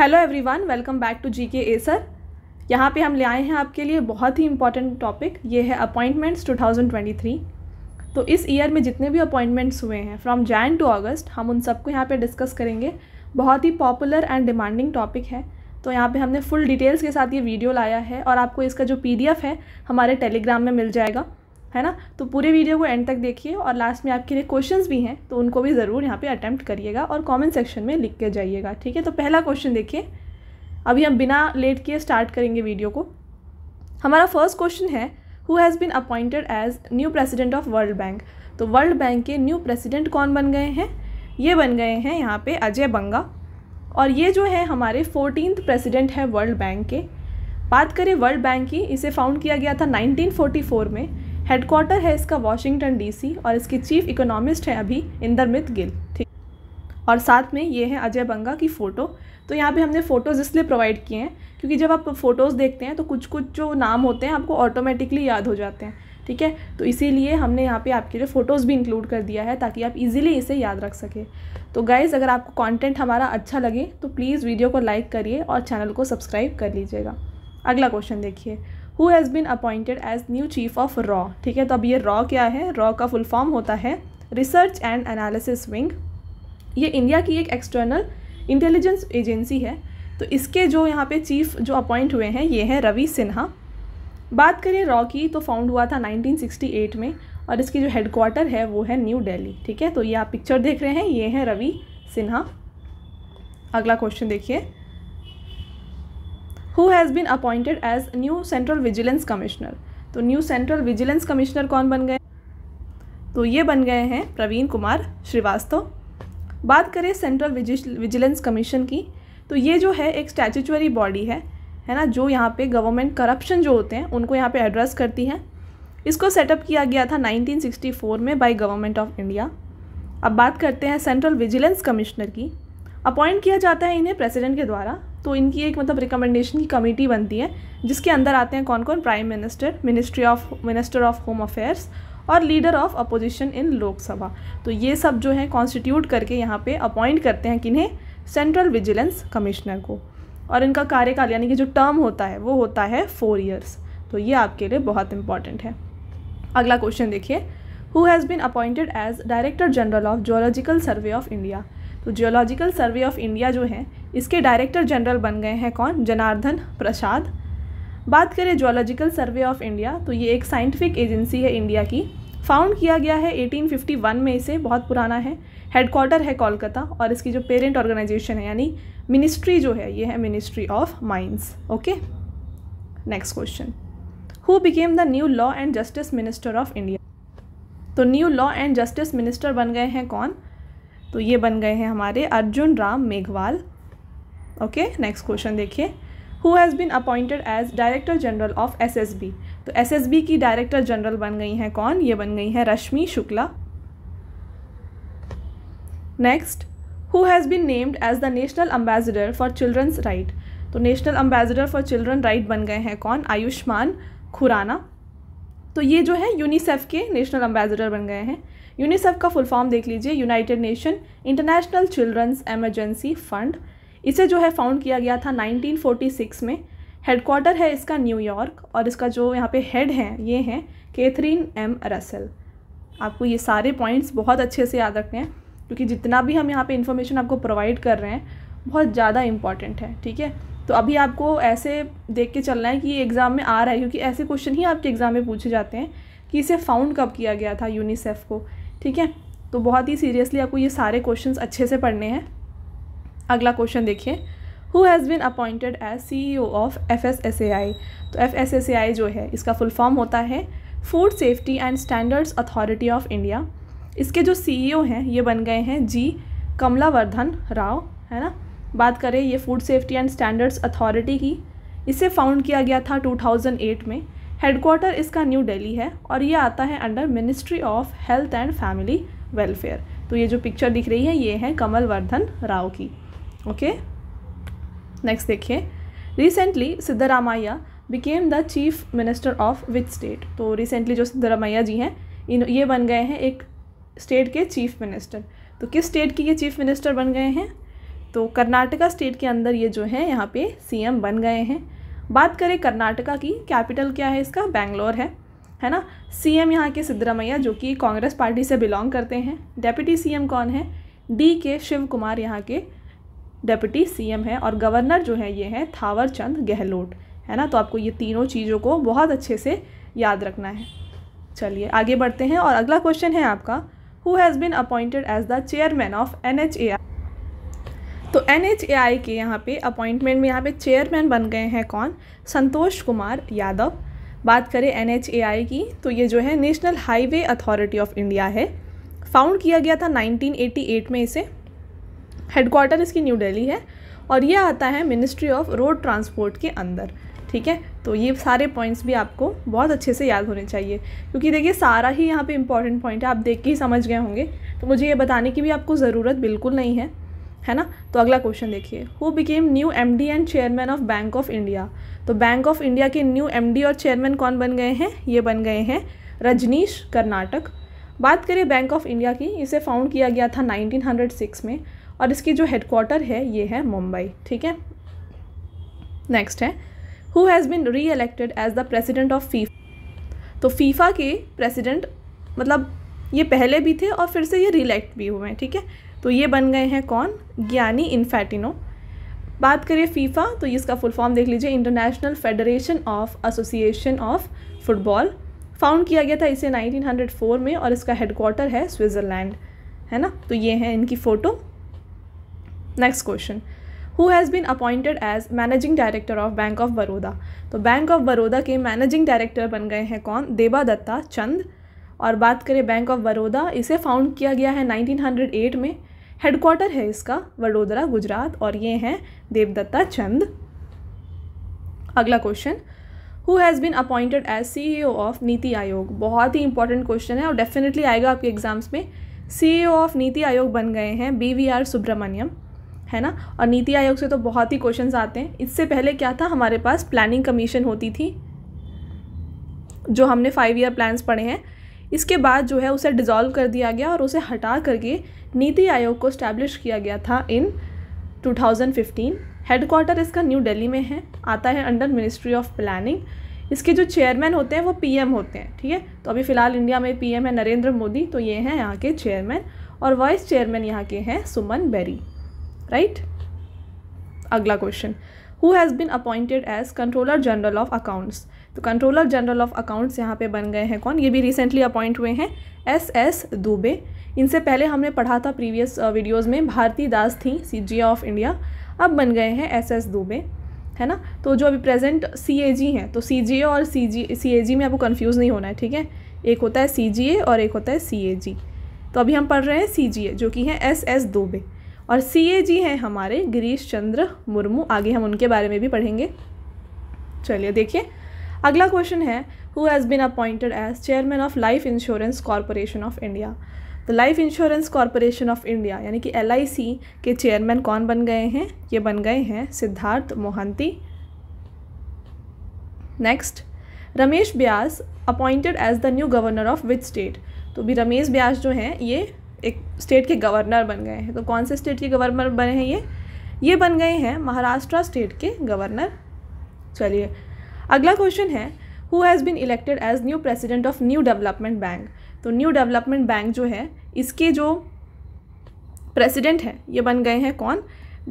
hello everyone welcome back to G K A sir यहाँ पे हम ले आए हैं आपके लिए बहुत ही इंपॉर्टेंट टॉपिक ये है अपॉइंटमेंट्स 2023 तो इस ईयर में जितने भी अपॉइंटमेंट्स हुए हैं फ्रॉम जैन टू अगस्त हम उन सबको यहाँ पे डिस्कस करेंगे बहुत ही पॉपुलर एंड डिमांडिंग टॉपिक है तो यहाँ पे हमने फुल डिटेल्स के साथ ये वीडियो लाया है और आपको इसका जो एफ है हमारे टेलीग्राम में मिल जाएगा है ना तो पूरे वीडियो को एंड तक देखिए और लास्ट में आपके लिए क्वेश्चंस भी हैं तो उनको भी ज़रूर यहाँ पे अटैम्प्ट करिएगा और कमेंट सेक्शन में लिख के जाइएगा ठीक है तो पहला क्वेश्चन देखिए अभी हम बिना लेट किए स्टार्ट करेंगे वीडियो को हमारा फर्स्ट क्वेश्चन है who has been appointed as new president of world bank तो वर्ल्ड बैंक के न्यू प्रेसिडेंट कौन बन गए हैं ये बन गए हैं यहाँ पर अजय बंगा और ये जो है हमारे फोर्टीन प्रेसिडेंट है वर्ल्ड बैंक के बात करें वर्ल्ड बैंक की इसे फाउंड किया गया था 1944 में हेडक्वार्टर है इसका वॉशिंगटन डीसी और इसके चीफ इकोनॉमिस्ट हैं अभी इंदरमित गिल ठीक और साथ में ये है अजय बंगा की फ़ोटो तो यहाँ पे हमने फ़ोटोज़ इसलिए प्रोवाइड किए हैं क्योंकि जब आप फ़ोटोज़ देखते हैं तो कुछ कुछ जो नाम होते हैं आपको ऑटोमेटिकली याद हो जाते हैं ठीक है तो इसीलिए हमने यहाँ पे आपके लिए फ़ोटोज़ भी इंक्लूड कर दिया है ताकि आप इजीली इसे याद रख सकें तो गाइज़ अगर आपको कंटेंट हमारा अच्छा लगे तो प्लीज़ वीडियो को लाइक करिए और चैनल को सब्सक्राइब कर लीजिएगा अगला क्वेश्चन देखिए who has been appointed as new chief of रॉ ठीक है तो अब ये रॉ क्या है रॉ का फुल फॉर्म होता है रिसर्च एंड एनालिसिस विंग ये इंडिया की एक एक्सटर्नल इंटेलिजेंस एजेंसी है तो इसके जो यहाँ पे चीफ जो अपॉइंट हुए हैं ये हैं रवि सिन्हा बात करें रॉ की तो फाउंड हुआ था 1968 में और इसकी जो हेडक्वार्टर है वो है न्यू दिल्ली ठीक है तो ये आप पिक्चर देख रहे हैं ये हैं रवि सिन्हा अगला क्वेश्चन देखिए who has been appointed as new central vigilance commissioner तो न्यू सेंट्रल विजिलेंस कमिश्नर कौन बन गए तो ये बन गए हैं प्रवीण कुमार श्रीवास्तव बात करें सेंट्रल विजिलेंस कमीशन की तो ये जो है एक स्टैचुचरी बॉडी है है ना जो यहाँ पे गवर्नमेंट करप्शन जो होते हैं उनको यहाँ पे एड्रेस करती है इसको सेटअप किया गया था 1964 में बाय गवर्नमेंट ऑफ इंडिया अब बात करते हैं सेंट्रल विजिलेंस कमिश्नर की अपॉइंट किया जाता है इन्हें प्रेसिडेंट के द्वारा तो इनकी एक मतलब रिकमेंडेशन की कमेटी बनती है जिसके अंदर आते हैं कौन कौन prime minister ministry of minister of home affairs और leader of opposition in Lok Sabha तो ये सब जो है कॉन्स्टिट्यूट करके यहाँ पे अपॉइंट करते हैं किन्हें सेंट्रल विजिलेंस कमिश्नर को और इनका कार्यकाल यानी कि जो टर्म होता है वो होता है फोर ईयर्स तो ये आपके लिए बहुत इंपॉर्टेंट है अगला क्वेश्चन देखिए who has been appointed as director general of geological survey of India तो जियोलॉजिकल सर्वे ऑफ इंडिया जो है इसके डायरेक्टर जनरल बन गए हैं कौन जनार्दन प्रसाद बात करें जोलॉजिकल सर्वे ऑफ इंडिया तो ये एक साइंटिफिक एजेंसी है इंडिया की फाउंड किया गया है 1851 में इसे बहुत पुराना है हेडक्वार्टर है कोलकाता और इसकी जो पेरेंट ऑर्गेनाइजेशन है यानी मिनिस्ट्री जो है ये है ministry of mines okay next question who became the new law and justice minister of India तो new law and justice minister बन गए हैं कौन तो ये बन गए हैं हमारे Arjun Ram Meghwal okay next question देखिए who has been appointed as director general of B तो बी की डायरेक्टर जनरल बन गई हैं कौन ये बन गई हैं Rashmi Shukla next who has been named as the national ambassador for children's right तो national ambassador for children right बन गए हैं कौन आयुष्मान खुराना तो ये जो है यूनिसेफ के नेशनल अम्बेसडर बन गए हैं यूनिसेफ का फुल फॉर्म देख लीजिए united nation international children's emergency fund इसे जो है फाउंड किया गया था 1946 में हेडक्वार्टर है इसका न्यूयॉर्क और इसका जो यहाँ पे हेड है ये हैं कैथरीन एम रसल आपको ये सारे पॉइंट्स बहुत अच्छे से याद रखने हैं क्योंकि जितना भी हम यहाँ पे इन्फॉर्मेशन आपको प्रोवाइड कर रहे हैं बहुत ज़्यादा इंपॉर्टेंट है ठीक है तो अभी आपको ऐसे देख के चलना है कि ये एग्ज़ाम में आ रहा है क्योंकि ऐसे क्वेश्चन ही आपके एग्ज़ाम में पूछे जाते हैं कि इसे फाउंड कब किया गया था यूनिसेफ को ठीक है तो बहुत ही सीरियसली आपको ये सारे क्वेश्चंस अच्छे से पढ़ने हैं अगला क्वेश्चन देखिए who has been appointed as C E O of F S S A I तो F S S A I जो है इसका फुल फॉर्म होता है food safety and standards authority of India इसके जो सी ई ओ हैं ये बन गए हैं जी कमलावर्धन राव है ना बात करें ये food safety and standards authority की इसे फाउंड किया गया था 2008 में हेडक्वार्टर इसका न्यू दिल्ली है और ये आता है under ministry of health and family welfare तो ये जो पिक्चर दिख रही है ये है कमलवर्धन राव की ओके नेक्स्ट देखिए recently Siddaramaiah became the chief minister of which state तो रिसेंटली जो सिद्धरामैया जी हैं इन ये बन गए हैं एक स्टेट के चीफ मिनिस्टर तो किस स्टेट के ये चीफ मिनिस्टर बन गए हैं तो कर्नाटका स्टेट के अंदर ये जो है यहाँ पे सीएम बन गए हैं बात करें कर्नाटका की कैपिटल क्या है इसका बैंगलोर है है ना सी एम यहाँ के सिद्धरामैया जो कि कांग्रेस पार्टी से बिलोंग करते हैं डेप्यूटी एम कौन है डी के शिव कुमार यहाँ के सी सीएम है और गवर्नर जो है ये हैं थावर चंद गहलोत है ना तो आपको ये तीनों चीज़ों को बहुत अच्छे से याद रखना है चलिए आगे बढ़ते हैं और अगला क्वेश्चन है आपका who has been appointed as the chairman of N H A I तो एन एच ए आई के यहाँ पे अपॉइंटमेंट में यहाँ पे चेयरमैन बन गए हैं कौन संतोष कुमार यादव बात करें एन एच ए आई की तो ये जो है national highway authority of India है फाउंड किया गया था 1988 में इसे हेडक्वार्टर इसकी न्यू दिल्ली है और ये आता है मिनिस्ट्री ऑफ रोड ट्रांसपोर्ट के अंदर ठीक है तो ये सारे पॉइंट्स भी आपको बहुत अच्छे से याद होने चाहिए क्योंकि देखिए सारा ही यहाँ पे इंपॉर्टेंट पॉइंट है आप देख के ही समझ गए होंगे तो मुझे ये बताने की भी आपको ज़रूरत बिल्कुल नहीं है है ना तो अगला क्वेश्चन देखिए who became new M D and chairman of bank of India तो बैंक ऑफ इंडिया के न्यू एम डी और चेयरमैन कौन बन गए हैं ये बन गए हैं रजनीश कर्नाटक बात करें बैंक ऑफ इंडिया की इसे फाउंड किया गया था 1906 में और इसकी जो हेडक्वार्टर है ये है मुंबई ठीक है नेक्स्ट है who has been reelected as the president of FIFA तो फीफा के प्रेसिडेंट मतलब ये पहले भी थे और फिर से ये रिलेक्ट भी हुए हैं ठीक है तो ये बन गए हैं कौन ज्ञानी इन्फैटिनो बात करें फीफा तो इसका फुल फॉर्म देख लीजिए international federation of association of football found किया गया था इसे 1904 में और इसका हेडक्वार्टर है स्विट्ज़रलैंड है ना तो ये है इनकी photo next question who has been appointed as managing director of bank of Baroda तो बैंक ऑफ बड़ौदा के मैनेजिंग डायरेक्टर बन गए हैं कौन देबा दत्ता चंद और बात करें बैंक ऑफ बड़ौदा इसे फाउंड किया गया है 1908 में हेडक्वार्टर है इसका वडोदरा गुजरात और ये हैं देवदत्ता चंद अगला question who has been appointed as C E O of NITI Aayog बहुत ही इंपॉर्टेंट क्वेश्चन है और डेफिनेटली आएगा आपके एग्जाम्स में सी ई ओ ऑफ नीति आयोग बन गए हैं बी वी आर सुब्रमण्यम है ना और नीति आयोग से तो बहुत ही क्वेश्चन आते हैं इससे पहले क्या था हमारे पास प्लानिंग कमीशन होती थी जो हमने फाइव ईयर प्लान्स पढ़े हैं इसके बाद जो है उसे डिज़ोल्व कर दिया गया और उसे हटा करके नीति आयोग को स्टैब्लिश किया गया था इन 2015 हेडक्वार्टर इसका न्यू दिल्ली में है आता है अंडर मिनिस्ट्री ऑफ प्लानिंग इसके जो चेयरमैन होते हैं वो पीएम होते हैं ठीक है तो अभी फ़िलहाल इंडिया में पीएम है नरेंद्र मोदी तो ये हैं यहाँ के चेयरमैन और वाइस चेयरमैन यहाँ के हैं सुमन बेरी राइट अगला question who has been appointed as controller general of accounts तो कंट्रोलर जनरल ऑफ अकाउंट्स यहाँ पे बन गए हैं कौन ये भी रिसेंटली अपॉइंट हुए हैं एस एस दुबे इनसे पहले हमने पढ़ा था प्रीवियस वीडियोस uh, में भारती दास थी सी ऑफ इंडिया अब बन गए हैं एस एस दुबे है ना तो जो अभी प्रेजेंट सी ए जी हैं तो सी जी ए और सी जी सी ए जी में आपको कन्फ्यूज़ नहीं होना है ठीक है एक होता है सी जी ए और एक होता है सी ए जी तो अभी हम पढ़ रहे हैं सी जी ए जो कि हैं एस एस दुबे और सी ए जी हैं हमारे गिरीश चंद्र मुर्मू आगे हम उनके बारे में भी पढ़ेंगे चलिए देखिए अगला क्वेश्चन है who has been appointed as chairman of life insurance corporation of India तो life insurance corporation of India यानी कि एल के चेयरमैन कौन बन गए हैं ये बन गए हैं Siddhartha Mohanty next Ramesh Bais appointed as the new governor of which state तो भी रमेश ब्यास जो हैं ये एक स्टेट के गवर्नर बन गए हैं तो कौन से स्टेट के गवर्नर बने हैं ये ये बन गए हैं महाराष्ट्र स्टेट के गवर्नर चलिए अगला क्वेश्चन है who has been elected as new president of new development bank तो न्यू डेवलपमेंट बैंक जो है इसके जो प्रेसिडेंट हैं ये बन गए हैं कौन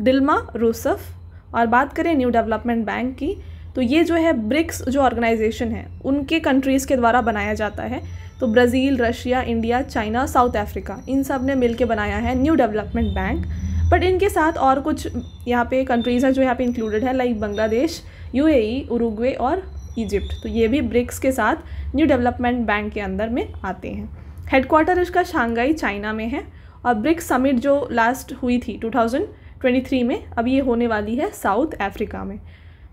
दिल्मा रूसफ और बात करें न्यू डेवलपमेंट बैंक की तो ये जो है ब्रिक्स जो ऑर्गेनाइजेशन है उनके कंट्रीज़ के द्वारा बनाया जाता है तो Brazil Russia India China South Africa इन सब ने मिल बनाया है न्यू डेवलपमेंट बैंक बट इनके साथ और कुछ यहाँ पे कंट्रीज़ हैं जो यहाँ पे इंक्लूडेड है लाइक बांग्लादेश यूएई उरुग्वे और इजिप्ट तो ये भी ब्रिक्स के साथ न्यू डेवलपमेंट बैंक के अंदर में आते हैं हेडक्वार्टर इसका शांघाई चाइना में है और ब्रिक्स समिट जो लास्ट हुई थी 2023 में अब ये होने वाली है साउथ अफ्रीका में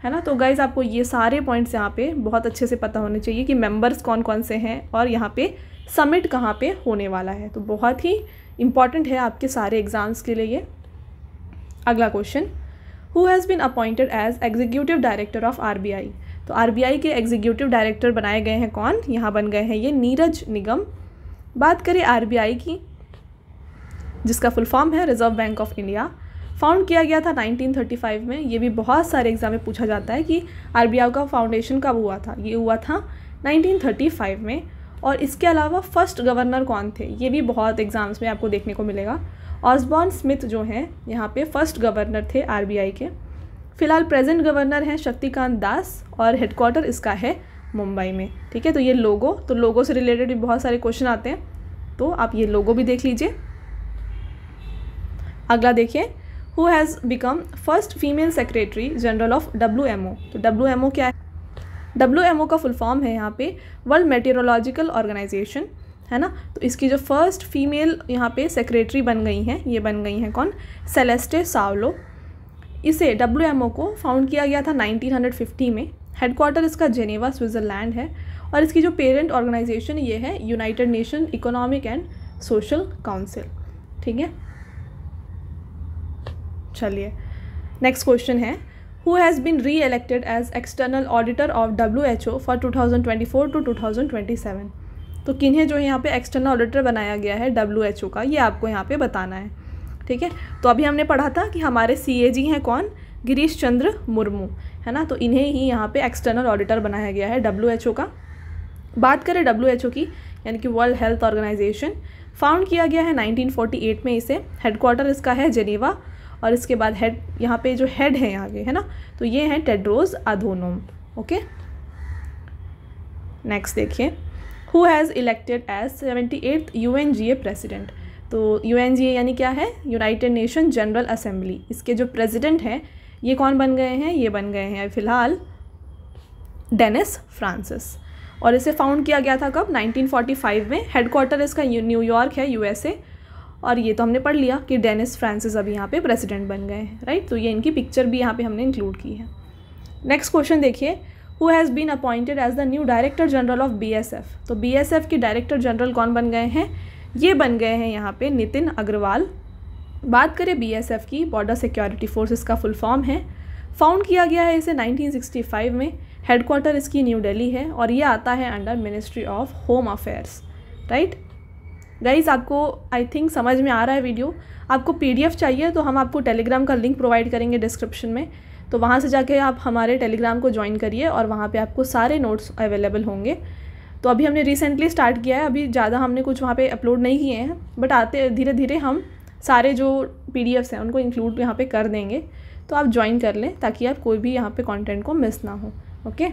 है ना तो गाइज़ आपको ये सारे पॉइंट्स यहाँ पे बहुत अच्छे से पता होने चाहिए कि मेंबर्स कौन कौन से हैं और यहाँ पे समिट कहाँ पे होने वाला है तो बहुत ही इम्पॉर्टेंट है आपके सारे एग्ज़ाम्स के लिए ये अगला question who has been appointed as executive director of R तो आर के एग्जीक्यूटिव डायरेक्टर बनाए गए हैं कौन यहाँ बन गए हैं ये नीरज निगम बात करें आर की जिसका फुल फॉर्म है reserve bank of India found किया गया था 1935 में ये भी बहुत सारे एग्जाम में पूछा जाता है कि आर का फाउंडेशन कब हुआ था ये हुआ था 1935 में और इसके अलावा फर्स्ट गवर्नर कौन थे ये भी बहुत एग्ज़ाम्स में आपको देखने को मिलेगा ऑसबॉर्न स्मिथ जो हैं यहाँ पे फर्स्ट गवर्नर थे आर के फिलहाल प्रेजेंट गवर्नर हैं शक्तिकांत दास और हेडक्वार्टर इसका है मुंबई में ठीक है तो ये लोगो तो लोगों से रिलेटेड भी बहुत सारे क्वेश्चन आते हैं तो आप ये लोगो भी देख लीजिए अगला देखिए who has become first female secretary general of W M O तो डब्ल्यू एम ओ क्या है डब्ल्यू एम ओ का फुल फॉर्म है यहाँ पे वर्ल्ड मेटेरोलॉजिकल ऑर्गेनाइजेशन है ना तो इसकी जो फर्स्ट फीमेल यहाँ पे सेक्रेटरी बन गई हैं ये बन गई हैं कौन सेलेस्टे सावलो इसे डब्ल्यू एम ओ को फाउंड किया गया था नाइनटीन हंड्रेड फिफ्टी में हेडक्वार्टर इसका जेनेवा स्विट्ज़रलैंड है और इसकी जो पेरेंट ऑर्गेनाइजेशन ये है united nation economic and social council ठीक है चलिए नेक्स्ट क्वेश्चन है who has reelected as external auditor of W H O for two thousand twenty four to two thousand twenty seven तो किन्हें जो यहाँ पे एक्सटर्नल ऑडिटर बनाया गया है डब्ल्यू एच ओ का ये आपको यहाँ पे बताना है ठीक है तो अभी हमने पढ़ा था कि हमारे सी ए जी हैं कौन गिरीश चंद्र मुर्मू है ना तो इन्हें ही यहाँ पे एक्सटर्नल ऑडिटर बनाया गया है डब्ल्यू एच ओ का बात करें डब्ल्यू एच ओ की यानी कि वर्ल्ड हेल्थ ऑर्गेनाइजेशन फाउंड किया गया है नाइनटीन फोर्टी एट में इसे हेडक्वार्टर इसका है जेनेवा और इसके बाद हेड यहाँ पे जो हेड है आगे है ना तो ये है टेड्रोज अधोनोम ओके नेक्स्ट देखिए who has elected as seventy eighth U N G A president तो यू एन जी ए यानी क्या है यूनाइटेड नेशन जनरल असेंबली इसके जो प्रेसिडेंट हैं ये कौन बन गए हैं ये बन गए हैं फिलहाल डेनिस फ्रांसिस और इसे फाउंड किया गया था कब 1945 में हेडक्वार्टर इसका न्यूयॉर्क है यूएसए और ये तो हमने पढ़ लिया कि डेनिस फ्रांसिस अभी यहाँ पे प्रेसिडेंट बन गए हैं राइट तो ये इनकी पिक्चर भी यहाँ पे हमने इंक्लूड की है नेक्स्ट क्वेश्चन देखिए who has been appointed as the new director general of B तो बी के डायरेक्टर जनरल कौन बन गए हैं ये बन गए हैं यहाँ पे नितिन अग्रवाल बात करें बी की बॉर्डर सिक्योरिटी फोर्सेज का फुल फॉर्म है फाउंड किया गया है इसे नाइनटीन में हेडक्वार्टर इसकी न्यू दिल्ली है और ये आता है under ministry of home affairs right guys आपको आई थिंक समझ में आ रहा है वीडियो आपको पीडीएफ चाहिए तो हम आपको टेलीग्राम का लिंक प्रोवाइड करेंगे डिस्क्रिप्शन में तो वहाँ से जाके आप हमारे टेलीग्राम को ज्वाइन करिए और वहाँ पे आपको सारे नोट्स अवेलेबल होंगे तो अभी हमने रिसेंटली स्टार्ट किया है अभी ज़्यादा हमने कुछ वहाँ पे अपलोड नहीं किए हैं बट आते धीरे धीरे हम सारे जो पी हैं उनको इंक्लूड यहाँ पे कर देंगे तो आप ज्वाइन कर लें ताकि आप कोई भी यहाँ पर कॉन्टेंट को मिस ना हो ओके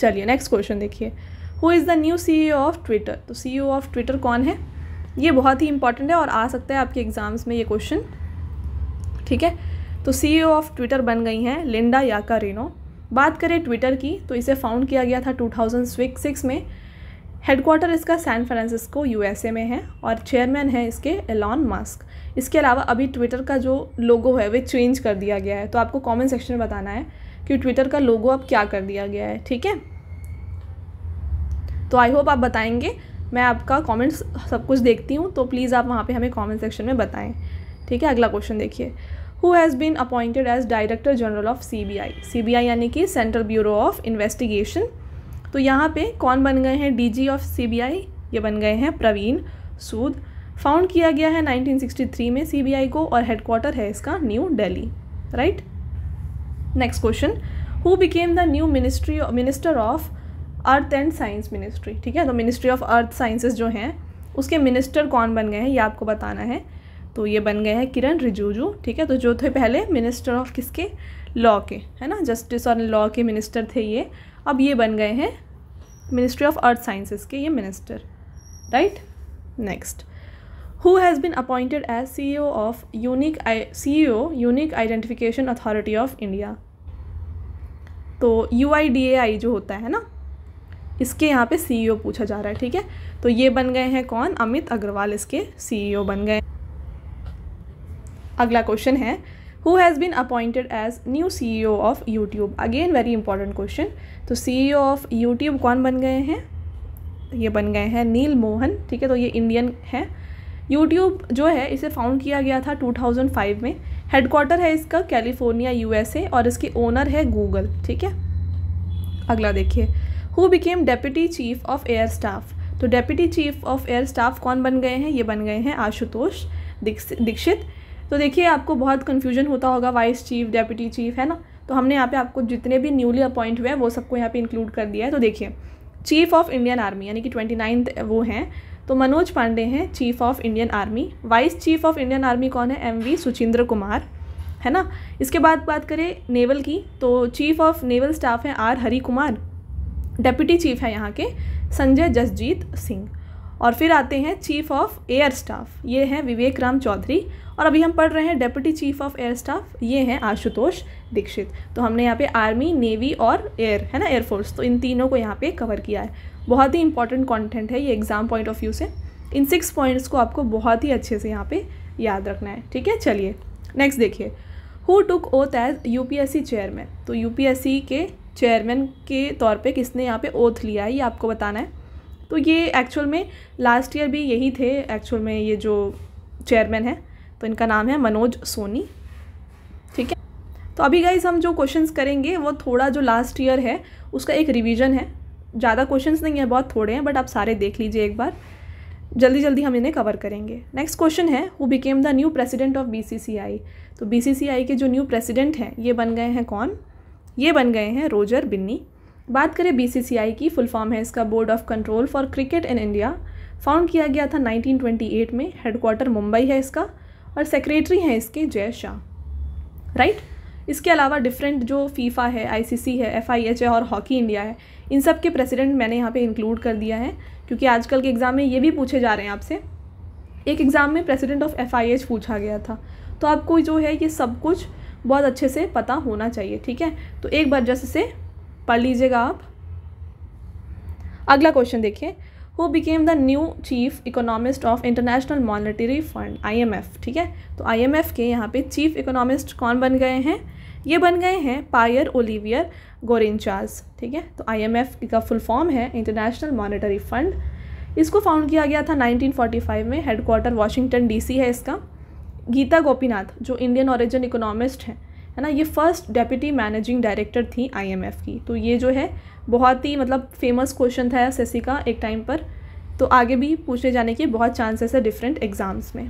चलिए नेक्स्ट क्वेश्चन देखिए who is the new C of Twitter तो सी ऑफ ट्विटर कौन है ये बहुत ही इंपॉर्टेंट है और आ सकता है आपके एग्ज़ाम्स में ये क्वेश्चन ठीक है तो सी ऑफ ट्विटर बन गई हैं लिंडा याका रेनो बात करें ट्विटर की तो इसे फाउंड किया गया था 2006 में हेडक्वार्टर इसका सैन फ्रांसिस्को यूएसए में है और चेयरमैन है इसके एलॉन मास्क इसके अलावा अभी ट्विटर का जो लोगो है वे चेंज कर दिया गया है तो आपको कमेंट सेक्शन में बताना है कि ट्विटर का लोगो अब क्या कर दिया गया है ठीक है तो आई होप आप बताएंगे मैं आपका कमेंट्स सब कुछ देखती हूँ तो प्लीज़ आप वहाँ पे हमें कमेंट सेक्शन में बताएं ठीक है अगला क्वेश्चन देखिए who has been appointed as director general of CBI CBI यानी कि सेंट्रल ब्यूरो ऑफ इन्वेस्टिगेशन तो यहाँ पे कौन बन गए हैं डीजी ऑफ सीबीआई ये बन गए हैं प्रवीण सूद फाउंड किया गया है थ्री में आई को और हेडक्वार्टर है इसका new Delhi right next question who became the new ministry minister of earth and science ministry ठीक है तो मिनिस्ट्री ऑफ अर्थ साइंसेज जो हैं उसके मिनिस्टर कौन बन गए हैं ये आपको बताना है तो ये बन गए हैं किरण रिजिजू ठीक है तो जो थे पहले मिनिस्टर ऑफ किसके लॉ के है ना जस्टिस और लॉ के मिनिस्टर थे ये अब ये बन गए हैं मिनिस्ट्री ऑफ अर्थ साइंसेस के ये minister right next who has been appointed as C O of unique C O unique identification authority of India तो U I D A I जो होता है ना इसके यहाँ पे सीईओ e पूछा जा रहा है ठीक है तो ये बन गए हैं कौन अमित अग्रवाल इसके सीईओ e बन गए अगला क्वेश्चन है who has been appointed as new CEO of YouTube again very important question तो सीईओ ऑफ यूट्यूब कौन बन गए हैं ये बन गए हैं नील मोहन ठीक है तो ये इंडियन है यूट्यूब जो है इसे फाउंड किया गया था 2005 में हेडक्वार्टर है इसका कैलिफोर्निया यूएसए और इसकी ओनर है गूगल ठीक है अगला देखिए who became deputy chief of air staff तो deputy chief of air staff कौन बन गए हैं ये बन गए हैं आशुतोष दीक्षित तो देखिए आपको बहुत कन्फ्यूजन होता होगा वाइस चीफ डेप्यूटी चीफ है ना तो हमने यहाँ पे आपको जितने भी न्यूली अपॉइंट हुए हैं वो सबको यहाँ पे इंक्लूड कर दिया है तो देखिए चीफ ऑफ इंडियन आर्मी यानी कि ट्वेंटी नाइन्थ वो हैं तो मनोज पांडे हैं chief of Indian army vice chief of Indian army कौन है एम वी सुचिंद्र कुमार है ना इसके बाद बात करें नेवल की तो चीफ ऑफ नेवल स्टाफ हैं R Hari Kumar deputy chief है यहाँ के संजय जसजीत सिंह और फिर आते हैं चीफ ऑफ एयर स्टाफ ये हैं विवेक राम चौधरी और अभी हम पढ़ रहे हैं deputy chief of air staff ये हैं आशुतोष दीक्षित तो हमने यहाँ पे आर्मी नेवी और एयर है ना एयरफोर्स तो इन तीनों को यहाँ पे कवर किया है बहुत ही इंपॉर्टेंट कॉन्टेंट है ये एग्ज़ाम पॉइंट ऑफ व्यू से इन सिक्स पॉइंट्स को आपको बहुत ही अच्छे से यहाँ पर याद रखना है ठीक है चलिए नेक्स्ट देखिए who took oath as U chairman तो यू के चेयरमैन के तौर पे किसने यहाँ पे ओथ लिया है ये आपको बताना है तो ये एक्चुअल में लास्ट ईयर भी यही थे एक्चुअल में ये जो चेयरमैन है तो इनका नाम है मनोज सोनी ठीक है तो अभी गाइज हम जो क्वेश्चंस करेंगे वो थोड़ा जो लास्ट ईयर है उसका एक रिवीजन है ज़्यादा क्वेश्चंस नहीं है बहुत थोड़े हैं बट आप सारे देख लीजिए एक बार जल्दी जल्दी हम इन्हें कवर करेंगे नेक्स्ट क्वेश्चन है who became the new president of B तो बी के जो न्यू प्रेसिडेंट हैं ये बन गए हैं कौन ये बन गए हैं रोजर बिन्नी बात करें बीसीसीआई की फुल फॉर्म है इसका board of control for cricket in India found किया गया था 1928 में हेडक्वार्टर मुंबई है इसका और सेक्रेटरी हैं इसके जय शाह राइट इसके अलावा डिफरेंट जो फीफा है आईसीसी है एफआईएच है और हॉकी इंडिया है इन सब के प्रेसिडेंट मैंने यहाँ पे इंक्लूड कर दिया है क्योंकि आजकल के एग्ज़ाम में ये भी पूछे जा रहे हैं आपसे एक एग्ज़ाम में प्रेसिडेंट ऑफ एफ पूछा गया था तो आपको जो है ये सब कुछ बहुत अच्छे से पता होना चाहिए ठीक है तो एक बार जैसे से पढ़ लीजिएगा आप अगला क्वेश्चन देखिए who became the new chief economist of international monetary fund IMF ठीक है तो आईएमएफ के यहाँ पे चीफ इकोनॉमिस्ट कौन बन गए हैं ये बन गए हैं पायर ओलिवियर गोरेंचार्ज ठीक है तो आईएमएफ का फुल फॉर्म है इंटरनेशनल मॉनिटरी फंड इसको फाउंड किया गया था 1945 में हेडक्वार्टर वाशिंगटन डीसी है इसका गीता गोपीनाथ जो इंडियन ऑरिजन इकोनॉमिस्ट हैं है ना ये फर्स्ट डेप्यूटी मैनेजिंग डायरेक्टर थी आईएमएफ की तो ये जो है बहुत ही मतलब फेमस क्वेश्चन था एस का एक टाइम पर तो आगे भी पूछे जाने के बहुत चांसेस है डिफरेंट एग्ज़ाम्स में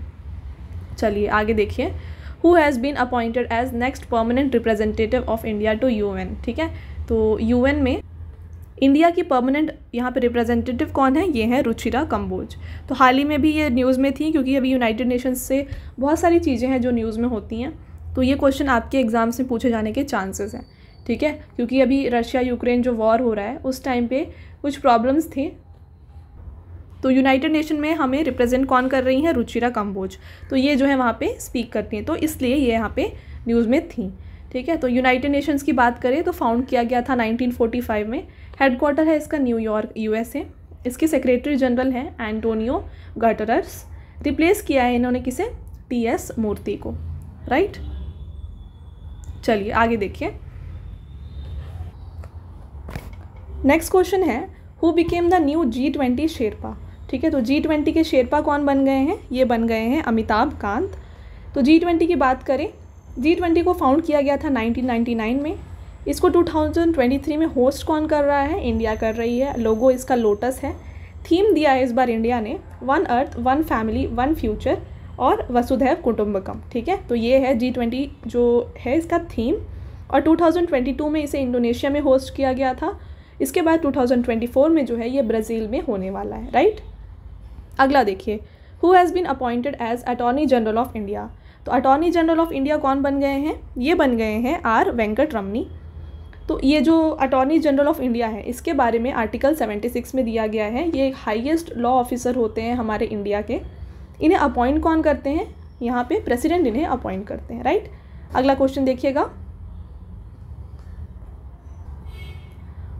चलिए आगे देखिए who has been appointed as next permanent representative of India to U ठीक है तो यू में इंडिया की परमानेंट यहाँ पे रिप्रेजेंटेटिव कौन है ये हैं रुचिरा कम्बोज तो हाल ही में भी ये न्यूज़ में थी क्योंकि अभी यूनाइटेड नेशंस से बहुत सारी चीज़ें हैं जो न्यूज़ में होती हैं तो ये क्वेश्चन आपके एग्ज़ाम से पूछे जाने के चांसेस हैं ठीक है क्योंकि अभी रशिया यूक्रेन जो वॉर हो रहा है उस टाइम पर कुछ प्रॉब्लम्स थी तो यूनाइटेड नेशन में हमें रिप्रेजेंट कौन कर रही हैं रुचिरा कम्बोज तो ये जो है वहाँ पर स्पीक करती हैं तो इसलिए ये यहाँ पर न्यूज़ में थी ठीक है तो यूनाइटेड नेशंस की बात करें तो फाउंड किया गया था 1945 में हेडक्वार्टर है इसका न्यूयॉर्क यूएसए इसके सेक्रेटरी जनरल हैं एंटोनियो गटरस रिप्लेस किया है इन्होंने किसे टी एस मूर्ति को राइट चलिए आगे देखिए नेक्स्ट क्वेश्चन है who became the new G twenty sherpa ठीक है तो जी ट्वेंटी के शेरपा कौन बन गए हैं ये बन गए हैं अमिताभ कांत तो जी ट्वेंटी की बात करें जी ट्वेंटी को फाउंड किया गया था 1999 में इसको 2023 में होस्ट कौन कर रहा है इंडिया कर रही है लोगो इसका लोटस है थीम दिया है इस बार इंडिया ने one earth one family one future और वसुधैव कुटुम्बकम ठीक है तो ये है जी ट्वेंटी जो है इसका थीम और 2022 में इसे इंडोनेशिया में होस्ट किया गया था इसके बाद 2024 में जो है ये ब्राज़ील में होने वाला है राइट अगला देखिए who has been appointed as attorney general of India तो अटॉर्नी जनरल ऑफ इंडिया कौन बन गए हैं ये बन गए हैं आर वेंकट रमनी तो ये जो अटॉर्नी जनरल ऑफ इंडिया है इसके बारे में आर्टिकल 76 में दिया गया है ये हाईएस्ट लॉ ऑफिसर होते हैं हमारे इंडिया के इन्हें अपॉइंट कौन करते हैं यहाँ पे प्रेसिडेंट इन्हें अपॉइंट करते हैं राइट अगला क्वेश्चन देखिएगा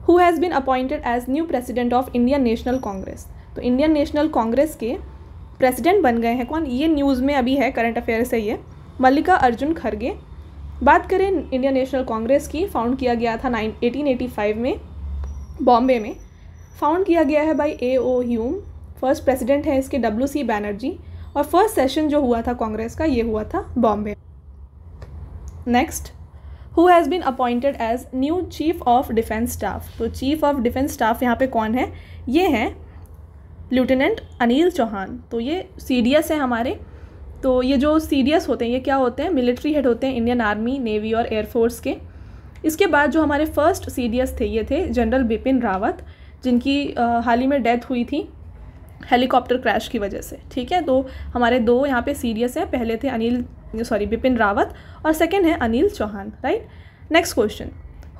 who has been appointed as new president of Indian National Congress तो इंडियन नेशनल कांग्रेस के प्रेसिडेंट बन गए हैं कौन ये न्यूज़ में अभी है करंट अफेयर से ये मल्लिका अर्जुन खड़गे बात करें इंडियन नेशनल कांग्रेस की फाउंड किया गया था नाइन एटीन एटी फाइव में बॉम्बे में फाउंड किया गया है by A O Hume first president है इसके डब्ल्यू सी बैनर्जी और फर्स्ट सेशन जो हुआ था कांग्रेस का ये हुआ था Bombay next who has been appointed as new chief of defence staff तो चीफ ऑफ डिफेंस स्टाफ यहाँ पे कौन है ये हैं लेफ्टिनेंट अनिल चौहान तो ये सी डी एस है हमारे तो ये जो सी होते हैं ये क्या होते हैं मिलिट्री हेड होते हैं इंडियन आर्मी नेवी और एयरफोर्स के इसके बाद जो हमारे फर्स्ट सी थे ये थे जनरल बिपिन रावत जिनकी हाल ही में डेथ हुई थी हेलीकॉप्टर क्रैश की वजह से ठीक है तो हमारे दो यहाँ पे सी हैं पहले थे अनिल सॉरी बिपिन रावत और सेकेंड है Anil Chauhan right next question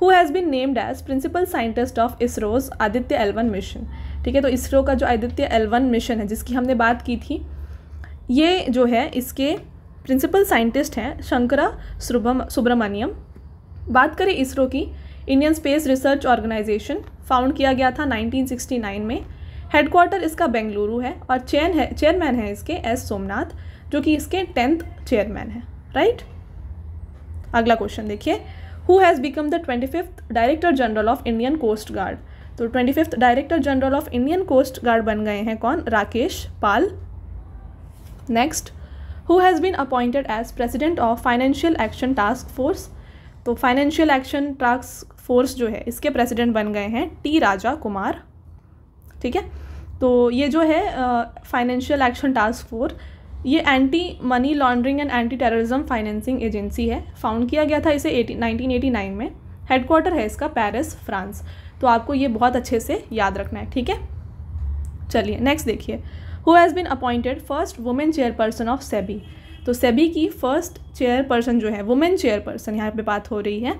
who has been named as principal scientist of ISRO's Aditya L one mission ठीक है तो इसरो का जो आदित्य एलवन मिशन है जिसकी हमने बात की थी ये जो है इसके प्रिंसिपल साइंटिस्ट हैं शंकरा सुब्रमण्यम बात करें इसरो की Indian space research organisation found किया गया था 1969 में हेडक्वार्टर इसका बेंगलुरु है और चेयर है चेयरमैन है इसके एस सोमनाथ जो कि इसके टेंथ चेयरमैन है राइट अगला क्वेश्चन देखिए who has become the twenty fifth director general of Indian coast guard तो twenty fifth director general of Indian coast guard बन गए हैं कौन Rakesh Pal next who has been appointed as president of financial action task force तो financial action task force जो है इसके president बन गए हैं टी राजा कुमार ठीक है तो ये जो है फाइनेंशियल एक्शन टास्क फोर्स ये anti money laundering and anti terrorism financing agency है फाउंड किया गया था इसे एटी नाइनटीन में हेडक्वार्टर है इसका पेरिस फ्रांस तो आपको ये बहुत अच्छे से याद रखना है ठीक है चलिए नेक्स्ट देखिए who has been appointed first women chairperson of SEBI तो सेबी की फ़र्स्ट चेयरपर्सन जो है वुमेन चेयरपर्सन यहाँ पे बात हो रही है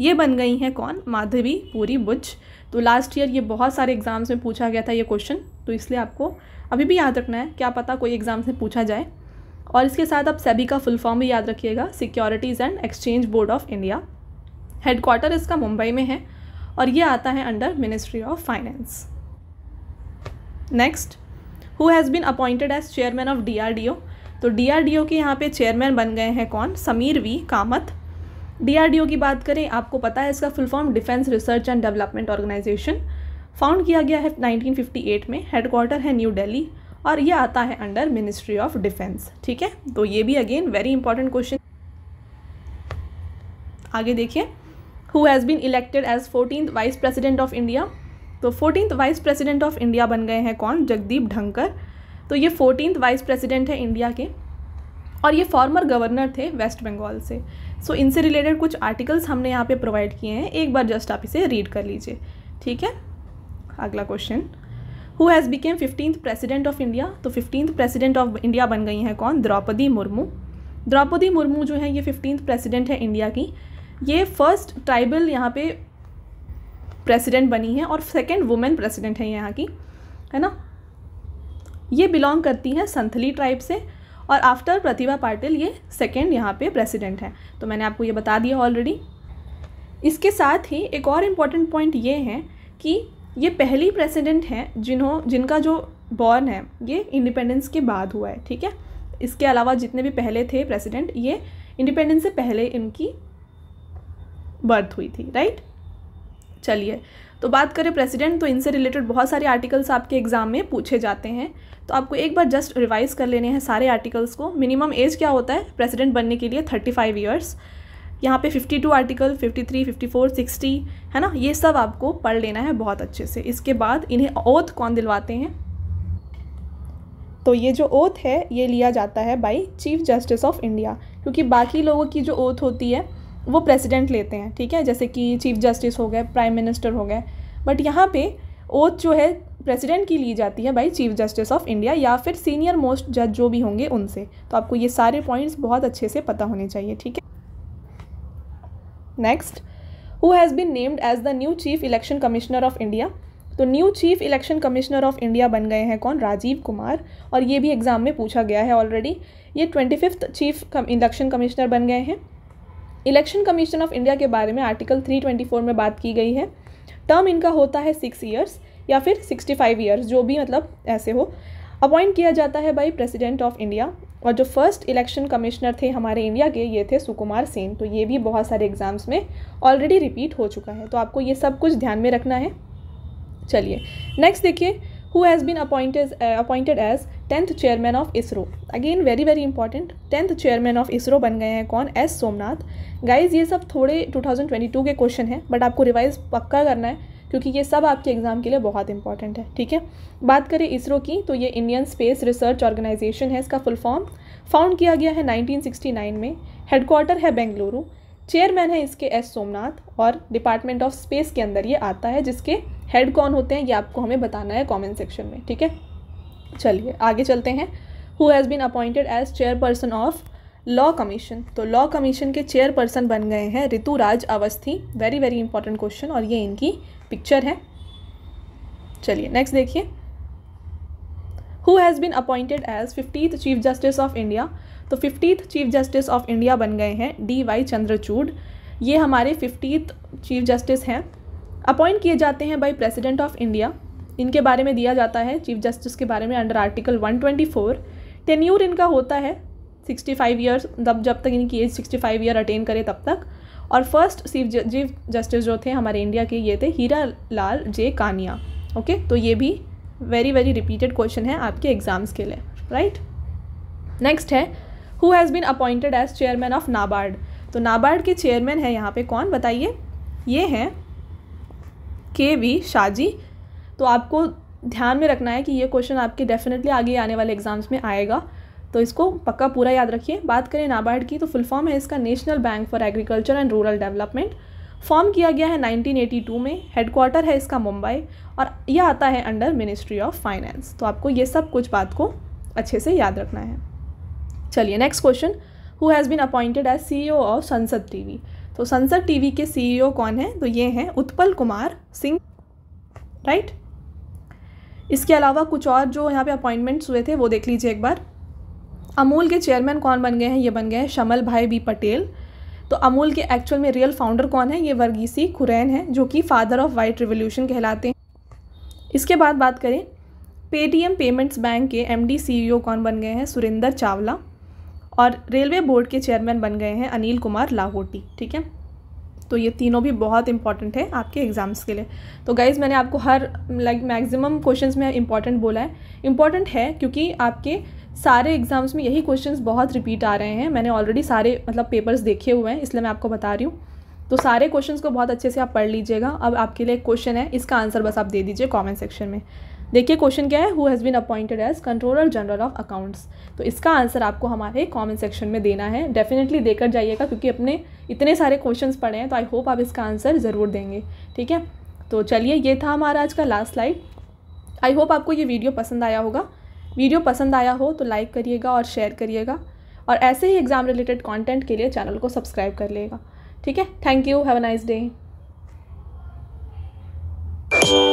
ये बन गई हैं कौन माधवी पूरी बुच तो लास्ट ईयर ये बहुत सारे एग्ज़ाम्स में पूछा गया था ये क्वेश्चन तो इसलिए आपको अभी भी याद रखना है क्या पता कोई एग्ज़ाम से पूछा जाए और इसके साथ आप सेबी का फुल फॉर्म भी याद रखिएगा securities and exchange board of India headquarter इसका मुंबई में है और ये आता है under ministry of finance next who has been appointed as chairman of ओ तो ओ के यहाँ पे चेयरमैन बन गए हैं कौन समीर वी कामत ओ की बात करें आपको पता है इसका full form defence research and development organisation found किया गया है 1958 में हेडक्वार्टर है न्यू दिल्ली और ये आता है अंडर मिनिस्ट्री ऑफ डिफेंस ठीक है तो ये भी अगेन वेरी इंपॉर्टेंट क्वेश्चन आगे देखिए who has been elected as fourteen vice president of India तो fourteen vice president of India बन गए हैं कौन जगदीप ढंकर तो ये फोर्टीन वाइस प्रेसिडेंट है इंडिया के और ये फॉर्मर गवर्नर थे वेस्ट बंगाल से सो so, इनसे रिलेटेड कुछ आर्टिकल्स हमने यहाँ पे प्रोवाइड किए हैं एक बार जस्ट आप इसे रीड कर लीजिए ठीक है अगला question who has became fifteenth president of India तो फिफ्टींथ प्रेसिडेंट ऑफ इंडिया बन गई हैं कौन द्रौपदी मुर्मू द्रौपदी मुर्मू जो है ये फिफ्टींथ प्रेसिडेंट है इंडिया की ये फर्स्ट ट्राइबल यहाँ पे प्रेसिडेंट बनी हैं और सेकेंड वुमेन प्रेसिडेंट हैं यहाँ की है ना ये बिलोंग करती हैं संथली ट्राइब से और आफ्टर प्रतिभा पाटिल ये सेकेंड यहाँ पे प्रेसिडेंट हैं तो मैंने आपको ये बता दिया ऑलरेडी इसके साथ ही एक और इम्पॉर्टेंट पॉइंट ये है कि ये पहली प्रेसिडेंट हैं जिन्हों जिनका जो बॉर्न है ये इंडिपेंडेंस के बाद हुआ है ठीक है इसके अलावा जितने भी पहले थे प्रेसिडेंट ये इंडिपेंडेंस से पहले इनकी बर्थ हुई थी राइट चलिए तो बात करें प्रेसिडेंट तो इनसे रिलेटेड बहुत सारे आर्टिकल्स आपके एग्ज़ाम में पूछे जाते हैं तो आपको एक बार जस्ट रिवाइज़ कर लेने हैं सारे आर्टिकल्स को मिनिमम एज क्या होता है प्रेसिडेंट बनने के लिए थर्टी फाइव ईयर्स यहाँ पे टू आर्टिकल 53, 54, 60 है ना ये सब आपको पढ़ लेना है बहुत अच्छे से इसके बाद इन्हें ओथ कौन दिलवाते हैं तो ये जो ओथ है ये लिया जाता है by chief justice of India क्योंकि बाकी लोगों की जो ओथ होती है वो प्रेसिडेंट लेते हैं ठीक है जैसे कि चीफ जस्टिस हो गए प्राइम मिनिस्टर हो गए बट यहाँ पे ओथ जो है प्रेसिडेंट की ली जाती है by chief justice of India या फिर सीनियर मोस्ट जज जो भी होंगे उनसे तो आपको ये सारे पॉइंट्स बहुत अच्छे से पता होने चाहिए ठीक है next who has been named as the new chief election commissioner of India तो new chief election commissioner of India बन गए हैं कौन राजीव कुमार और ये भी एग्ज़ाम में पूछा गया है ऑलरेडी ये twenty fifth chief election commissioner बन गए हैं इलेक्शन कमीशन ऑफ इंडिया के बारे में आर्टिकल 324 में बात की गई है टर्म इनका होता है सिक्स ईयर्स या फिर सिक्सटी फाइव ईयर्स जो भी मतलब ऐसे हो अपॉइंट किया जाता है बाई प्रेसिडेंट ऑफ इंडिया और जो फर्स्ट इलेक्शन कमिश्नर थे हमारे इंडिया के ये थे सुकुमार सेन तो ये भी बहुत सारे एग्ज़ाम्स में ऑलरेडी रिपीट हो चुका है तो आपको ये सब कुछ ध्यान में रखना है चलिए नेक्स्ट देखिए who has been appointed appointed as tenth chairman of ISRO again very very important tenth chairman of ISRO बन गए हैं कौन एस सोमनाथ गाइज ये सब थोड़े 2022 के क्वेश्चन हैं बट आपको रिवाइज पक्का करना है क्योंकि ये सब आपके एग्ज़ाम के लिए बहुत इंपॉर्टेंट है ठीक है बात करें इसरो की तो ये इंडियन स्पेस रिसर्च ऑर्गेनाइजेशन है इसका फुल फॉर्म फाउंड किया गया है 1969 में हेडक्वार्टर है बेंगलुरु चेयरमैन है इसके एस सोमनाथ और डिपार्टमेंट ऑफ स्पेस के अंदर ये आता है जिसके हेड कौन होते हैं ये आपको हमें बताना है कमेंट सेक्शन में ठीक है चलिए आगे चलते हैं who has been appointed as chairperson of law commission तो लॉ कमीशन के चेयरपर्सन बन गए हैं Ritu Raj Awasthi very very important question और ये इनकी पिक्चर है चलिए नेक्स्ट देखिए who has been appointed as fiftieth chief justice of India तो fiftieth chief justice of India बन गए हैं डी वाई चंद्रचूड ये हमारे फिफ्टीथ चीफ जस्टिस हैं अपॉइंट किए जाते हैं बाई प्रेसिडेंट ऑफ इंडिया इनके बारे में दिया जाता है चीफ जस्टिस के बारे में अंडर आर्टिकल 124 टेन्यूर इनका होता है 65 फाइव ईयर्स जब जब तक इनकी एज 65 फाइव ईयर अटेन करे तब तक और फर्स्ट चीफ चीफ जस्टिस जो थे हमारे इंडिया के ये थे हीरा लाल जे कानिया ओके तो ये भी वेरी वेरी रिपीटेड क्वेश्चन है आपके एग्जाम्स के लिए राइट नेक्स्ट है who has been appointed as chairman of NABARD तो नाबार्ड के चेयरमैन है यहाँ पे कौन बताइए ये हैं के वी शाहजी तो आपको ध्यान में रखना है कि ये क्वेश्चन आपके डेफिनेटली आगे आने वाले एग्जाम्स में आएगा तो इसको पक्का पूरा याद रखिए बात करें नाबार्ड की तो फुल फॉर्म है इसका national bank for agriculture and rural development form किया गया है 1982 में हेडक्वार्टर है इसका मुंबई और यह आता है अंडर मिनिस्ट्री ऑफ फाइनेंस तो आपको ये सब कुछ बात को अच्छे से याद रखना है चलिए next question who has been appointed as C of Sansad T तो संसद टी के सी e कौन है तो ये हैं उत्पल कुमार सिंह राइट इसके अलावा कुछ और जो यहाँ पे अपॉइंटमेंट्स हुए थे वो देख लीजिए एक बार अमूल के चेयरमैन कौन बन गए हैं ये बन गए हैं शमल भाई बी पटेल तो अमूल के एक्चुअल में रियल फाउंडर कौन है ये वर्गीसी खुरैन है जो कि फादर ऑफ वाइट रिवोल्यूशन कहलाते हैं इसके बाद बात करें पेटीएम पेमेंट्स बैंक के एम डी e कौन बन गए हैं सुरेंदर चावला और रेलवे बोर्ड के चेयरमैन बन गए हैं अनिल कुमार लाहौटी ठीक है तो ये तीनों भी बहुत इंपॉर्टेंट है आपके एग्ज़ाम्स के लिए तो गाइज़ मैंने आपको हर लाइक मैक्सिमम क्वेश्चंस में इंपॉर्टेंट बोला है इंपॉर्टेंट है क्योंकि आपके सारे एग्ज़ाम्स में यही क्वेश्चंस बहुत रिपीट आ रहे हैं मैंने ऑलरेडी सारे मतलब पेपर्स देखे हुए हैं इसलिए मैं आपको बता रही हूँ तो सारे क्वेश्चन को बहुत अच्छे से आप पढ़ लीजिएगा अब आपके लिए एक क्वेश्चन है इसका आंसर बस आप दे दीजिए कॉमेंट सेक्शन में देखिए क्वेश्चन क्या है who has been appointed as controller general of accounts तो इसका आंसर आपको हमारे कमेंट सेक्शन में देना है डेफिनेटली देकर जाइएगा क्योंकि अपने इतने सारे क्वेश्चन पड़े हैं तो आई होप आप इसका आंसर ज़रूर देंगे ठीक है तो चलिए ये था हमारा आज का लास्ट स्लाइड आई होप आपको ये वीडियो पसंद आया होगा वीडियो पसंद आया हो तो लाइक करिएगा और शेयर करिएगा और ऐसे ही एग्ज़ाम रिलेटेड कॉन्टेंट के लिए चैनल को सब्सक्राइब कर लिएगा ठीक है thank you have a nice day